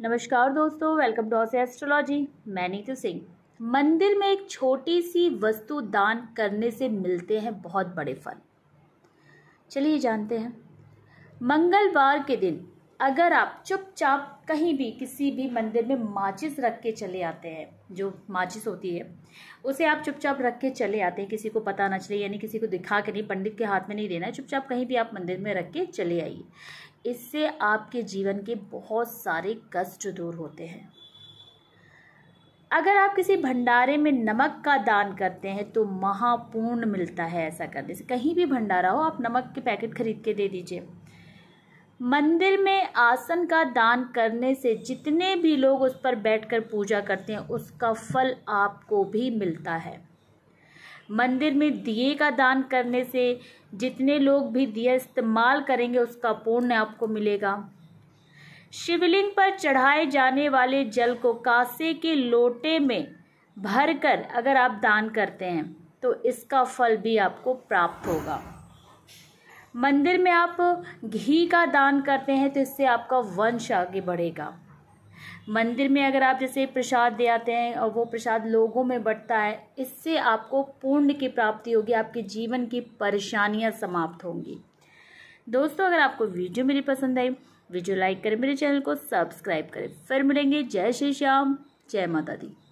नमस्कार दोस्तों welcome to ऑस astrology मैं नीतू सिंह मंदिर में एक छोटी सी वस्तु दान करने से मिलते हैं बहुत बड़े फल चलिए जानते हैं मंगलवार के दिन अगर आप चुपचाप कहीं भी किसी भी मंदिर में माचिस रख के चले आते हैं जो माचिस होती है उसे आप चुपचाप रख के चले आते हैं किसी को पता ना चले यानी किसी को दिखा के नहीं पंडित के हाथ में नहीं देना है चुपचाप कहीं भी आप मंदिर में रख के चले आइए इससे आपके जीवन के बहुत सारे कष्ट दूर होते हैं अगर आप किसी भंडारे में नमक का दान करते हैं तो महापूर्ण मिलता है ऐसा करने से कहीं भी भंडारा हो आप नमक के पैकेट खरीद के दे दीजिए मंदिर में आसन का दान करने से जितने भी लोग उस पर बैठकर पूजा करते हैं उसका फल आपको भी मिलता है मंदिर में दिए का दान करने से जितने लोग भी दिया इस्तेमाल करेंगे उसका पूर्ण आपको मिलेगा शिवलिंग पर चढ़ाए जाने वाले जल को कासे के लोटे में भरकर अगर आप दान करते हैं तो इसका फल भी आपको प्राप्त होगा मंदिर में आप घी का दान करते हैं तो इससे आपका वंश आगे बढ़ेगा मंदिर में अगर आप जैसे प्रसाद दे आते हैं और वो प्रसाद लोगों में बढ़ता है इससे आपको पुण्य की प्राप्ति होगी आपके जीवन की परेशानियां समाप्त होंगी दोस्तों अगर आपको वीडियो मेरी पसंद आई वीडियो लाइक करें मेरे चैनल को सब्सक्राइब करें फिर मिलेंगे जय श्री श्याम जय माता दी